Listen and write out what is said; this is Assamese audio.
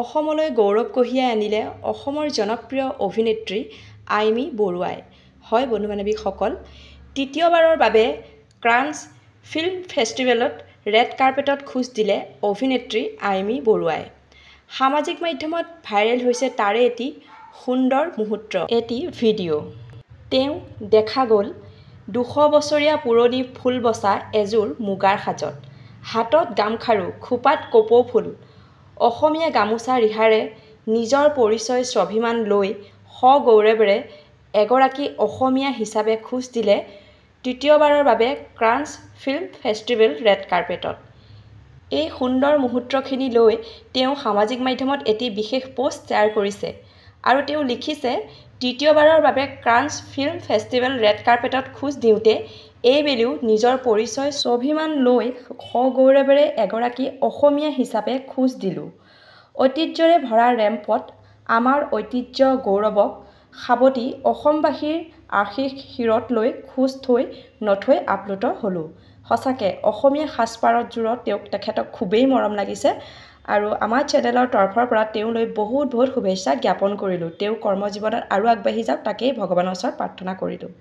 অসমলৈ গৌৰৱ কঢ়িয়াই আনিলে অসমৰ জনপ্ৰিয় অভিনেত্ৰী আইমি বৰুৱাই হয় বন্ধু বান্ধৱীসকল তৃতীয়বাৰৰ বাবে ক্ৰাঞ্চ ফিল্ম ফেষ্টিভেলত ৰেড কাৰ্পেটত খোজ দিলে অভিনেত্ৰী আইমি বৰুৱাই সামাজিক মাধ্যমত ভাইৰেল হৈছে তাৰে এটি সুন্দৰ মুহূৰ্ত এটি ভিডিঅ' তেওঁ দেখা গ'ল দুশ বছৰীয়া পুৰণি ফুল বচা এযোৰ মুগাৰ সাজত হাতত গামখাৰু খোপাত কপৌ ফুল অসমীয়া গামোচা ৰিহাৰে নিজৰ পৰিচয় স্বাভিমান লৈ সগৌৰৱেৰে এগৰাকী অসমীয়া হিচাপে খোজ দিলে তৃতীয়বাৰৰ বাবে ক্ৰাঞ্চ ফিল্ম ফেষ্টিভেল ৰেড কাৰ্পেটত এই সুন্দৰ মুহূৰ্তখিনি লৈ তেওঁ সামাজিক মাধ্যমত এটি বিশেষ পোষ্ট শ্বেয়াৰ কৰিছে আৰু তেওঁ লিখিছে তৃতীয়বাৰৰ বাবে ক্ৰাঞ্চ ফিল্ম ফেষ্টিভেল ৰেড কাৰ্পেটত খোজ দিওঁতে এইবেলিও নিজৰ পৰিচয় স্বাভিমান লৈ সগৌৰৱেৰে এগৰাকী অসমীয়া হিচাপে খোজ দিলোঁ ঐতিহ্যৰে ভৰা ৰেম্পত আমাৰ ঐতিহ্য গৌৰৱক সাৱটি অসমবাসীৰ আশীষ শিৰত লৈ খোজ থৈ নথৈ আপ্লুত হ'লোঁ সঁচাকৈ অসমীয়া সাজপাৰত জোৰত তেওঁক তেখেতক খুবেই মৰম লাগিছে আৰু আমাৰ চেনেলৰ তৰফৰ পৰা তেওঁলৈ বহুত বহুত শুভেচ্ছা জ্ঞাপন কৰিলোঁ তেওঁ কৰ্মজীৱনত আৰু আগবাঢ়ি যাওক তাকেই ভগৱানৰ ওচৰত প্ৰাৰ্থনা কৰিলোঁ